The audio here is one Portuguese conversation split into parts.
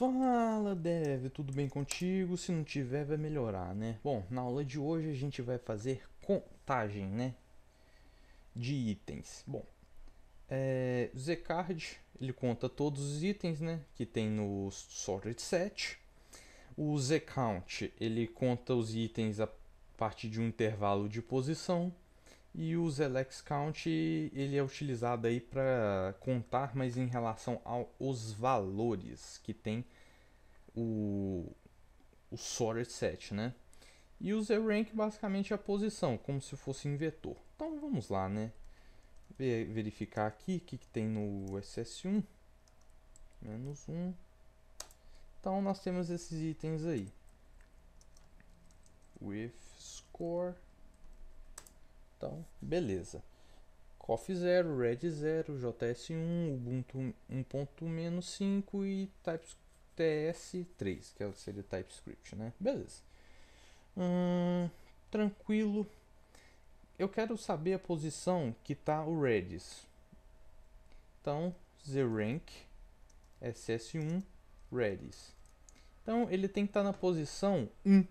Fala, Dev, tudo bem contigo? Se não tiver, vai melhorar, né? Bom, na aula de hoje a gente vai fazer contagem, né? De itens. Bom, é, o Zcard, ele conta todos os itens, né? Que tem no sorted set. O Zcount, ele conta os itens a partir de um intervalo de posição. E o Zelex Count ele é utilizado aí para contar, mas em relação aos valores que tem o, o sorted set, né? E o Z-rank basicamente é a posição, como se fosse um vetor. Então vamos lá, né? Verificar aqui o que, que tem no SS1. Menos 1. Então nós temos esses itens aí. With score então, beleza. COF 0, Red 0, JS1, Ubuntu 1.5 e TS3, é que seria o TypeScript, né? Beleza. Hum, tranquilo. Eu quero saber a posição que está o Redis. Então, zrank ss1 Redis. Então, ele tem que estar tá na posição 1.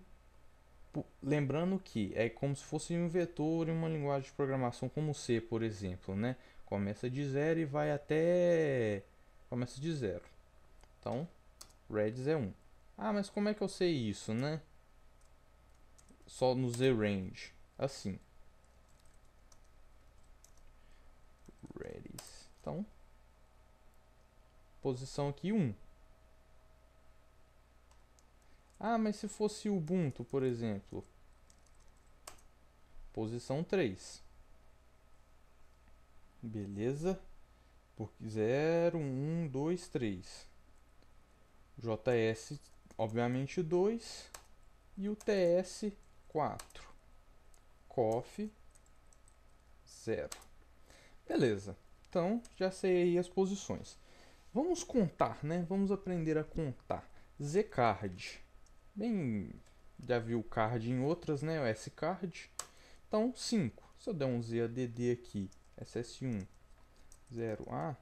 Lembrando que é como se fosse um vetor em uma linguagem de programação como C, por exemplo, né? Começa de zero e vai até... Começa de zero. Então, reds é 1. Ah, mas como é que eu sei isso, né? Só no zRange. Assim. Reds. Então, posição aqui 1. Ah, mas se fosse Ubuntu, por exemplo. Posição 3. Beleza? Porque 0, 1, 2, 3. JS, obviamente 2. E o TS 4. COF 0. Beleza. Então, já sei aí as posições. Vamos contar, né? Vamos aprender a contar. Zcard Bem, já vi o card em outras, né? O S-card. Então, 5. Se eu der um ZADD aqui, SS1, 0A,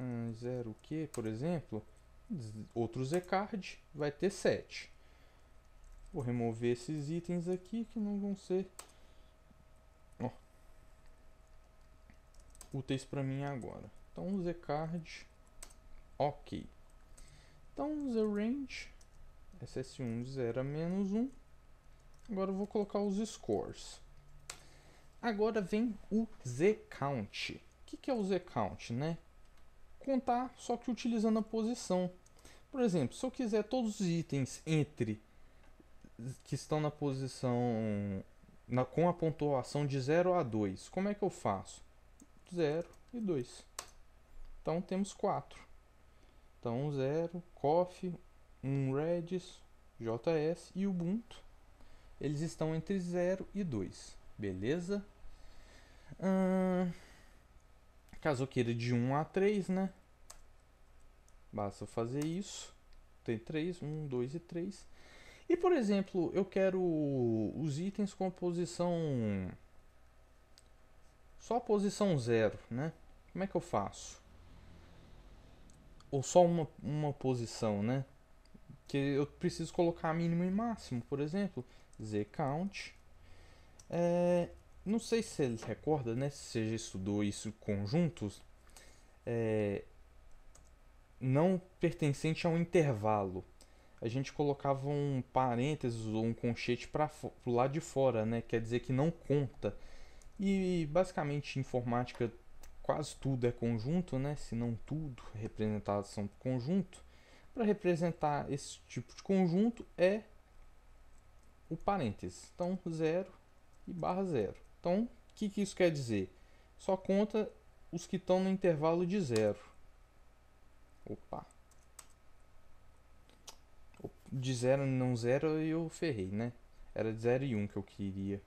0Q, por exemplo, outro Z-card vai ter 7. Vou remover esses itens aqui que não vão ser ó, úteis para mim agora. Então, Z-card, ok. Então, the range ss1 de 0 a menos 1. Agora eu vou colocar os scores. Agora vem o zcount. O que, que é o zcount, né? Contar só que utilizando a posição. Por exemplo, se eu quiser todos os itens entre que estão na posição na, com a pontuação de 0 a 2, como é que eu faço? 0 e 2. Então temos 4. Então 1.0, Coffee, 1 Redis, JS e Ubuntu. Eles estão entre 0 e 2, beleza? Hum, caso queira de 1 a 3, né? Basta fazer isso. Tem 3, 1, 2 e 3. E, por exemplo, eu quero os itens com a posição... Só a posição 0, né? Como é que eu faço? ou só uma, uma posição, né? Que eu preciso colocar mínimo e máximo, por exemplo, z count. É, não sei se ele recorda, né? Se você já estudou isso conjuntos, é, não pertencente a um intervalo. A gente colocava um parênteses ou um conchete para o lado de fora, né? Quer dizer que não conta. E basicamente informática quase tudo é conjunto, né? se não tudo, representação por conjunto. Para representar esse tipo de conjunto é o parênteses. Então, zero e barra zero. Então, o que, que isso quer dizer? Só conta os que estão no intervalo de zero. Opa! De zero não zero eu ferrei, né? Era de 0 e 1 um que eu queria.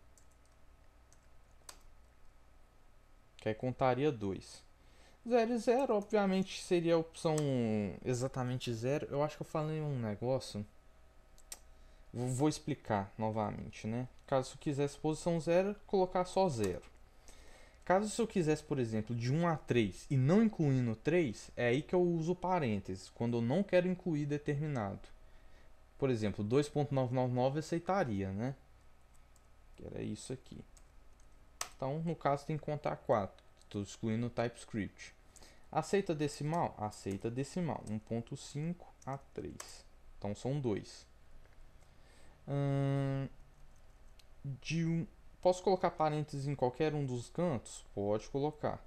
que aí contaria 2. 0 0, obviamente, seria a opção exatamente 0. Eu acho que eu falei um negócio. Vou explicar novamente, né? Caso eu quisesse posição 0, colocar só 0. Caso eu quisesse, por exemplo, de 1 a 3 e não incluindo 3, é aí que eu uso parênteses, quando eu não quero incluir determinado. Por exemplo, 2.999 aceitaria, né? Que era isso aqui. Então, no caso, tem que contar 4. Estou excluindo o TypeScript. Aceita decimal? Aceita decimal. 1.5 a 3. Então, são 2. Hum, um, posso colocar parênteses em qualquer um dos cantos? Pode colocar.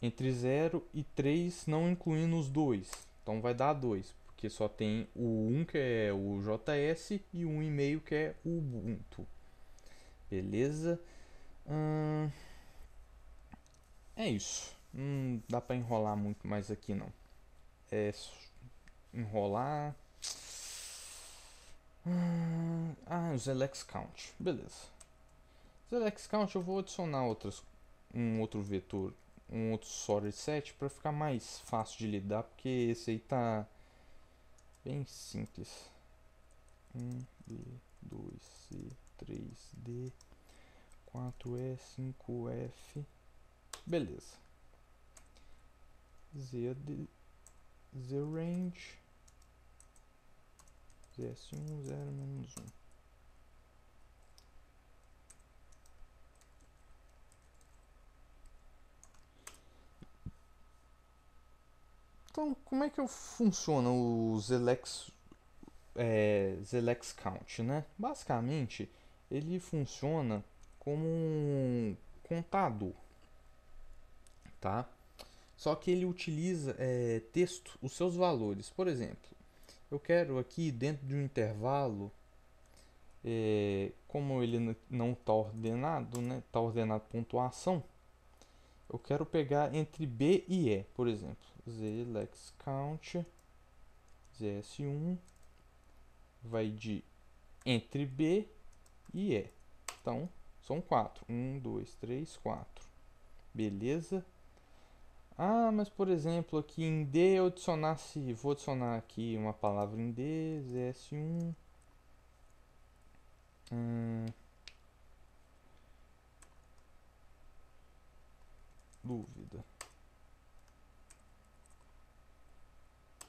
Entre 0 e 3, não incluindo os 2. Então, vai dar 2 Porque só tem o 1 que é o JS e o 1,5 que é o Ubuntu. Beleza? Hum, é isso. Não dá pra enrolar muito mais aqui não. É enrolar. Hum, ah, o Elex Count. Beleza. Os Count eu vou adicionar outras, um outro vetor, um outro solid set pra ficar mais fácil de lidar, porque esse aí tá bem simples. 1, D, 2, C, 3, D, 4E, 5F. Beleza. Z, de, Z range. ZS1, 0, menos 1. Então, como é que funciona o Zelex, é, Zelex Count, né? Basicamente, ele funciona como um contador, tá? Só que ele utiliza é, texto, os seus valores. Por exemplo, eu quero aqui dentro de um intervalo, é, como ele não está ordenado, né? Está ordenado pontuação. Eu quero pegar entre B e E, por exemplo, Zlexcount count zs1 vai de entre B e E. Então, são quatro. Um, dois, três, quatro. Beleza? Ah, mas por exemplo, aqui em D eu adicionasse. Vou adicionar aqui uma palavra em D, ZS1. Hum, dúvida.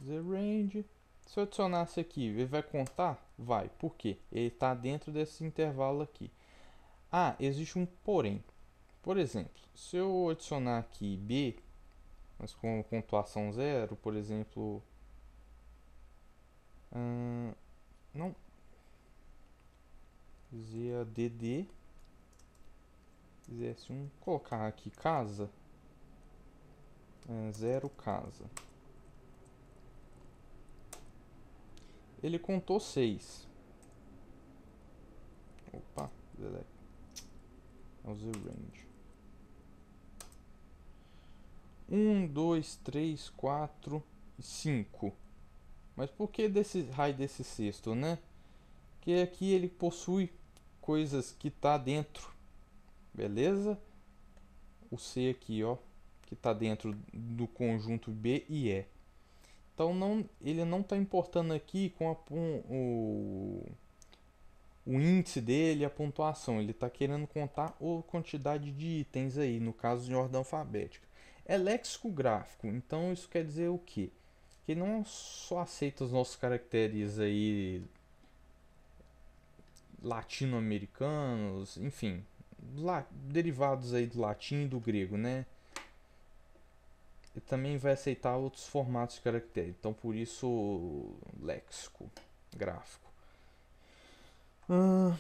The range. Se eu adicionasse aqui, ele vai contar? Vai. Por quê? Ele está dentro desse intervalo aqui. Ah, existe um porém. Por exemplo, se eu adicionar aqui B, mas com pontuação zero, por exemplo. Hum, não. ZADD. ZS1. Colocar aqui casa. É, zero casa. Ele contou 6. Opa, delete. Vamos ver o range? 1, 2, 3, 4 e 5. Mas por que desse raio desse sexto, né? Porque aqui ele possui coisas que tá dentro. Beleza? O C aqui, ó, que tá dentro do conjunto B e E. Então não, ele não está importando aqui com a, um, o o índice dele e a pontuação. Ele está querendo contar a quantidade de itens aí, no caso de ordem alfabética. É léxico gráfico, então isso quer dizer o quê? Que não só aceita os nossos caracteres aí latino-americanos, enfim, la derivados aí do latim e do grego, né? E também vai aceitar outros formatos de caractere, então por isso léxico gráfico. Hum,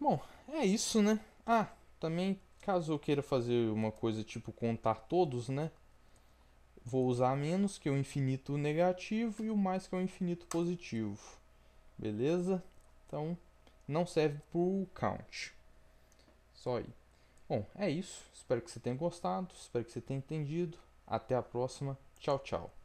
bom, é isso, né? Ah, também caso eu queira fazer uma coisa tipo contar todos, né? Vou usar menos, que é o infinito negativo, e o mais, que é o infinito positivo. Beleza? Então, não serve pro count. Só aí. Bom, é isso. Espero que você tenha gostado, espero que você tenha entendido. Até a próxima. Tchau, tchau.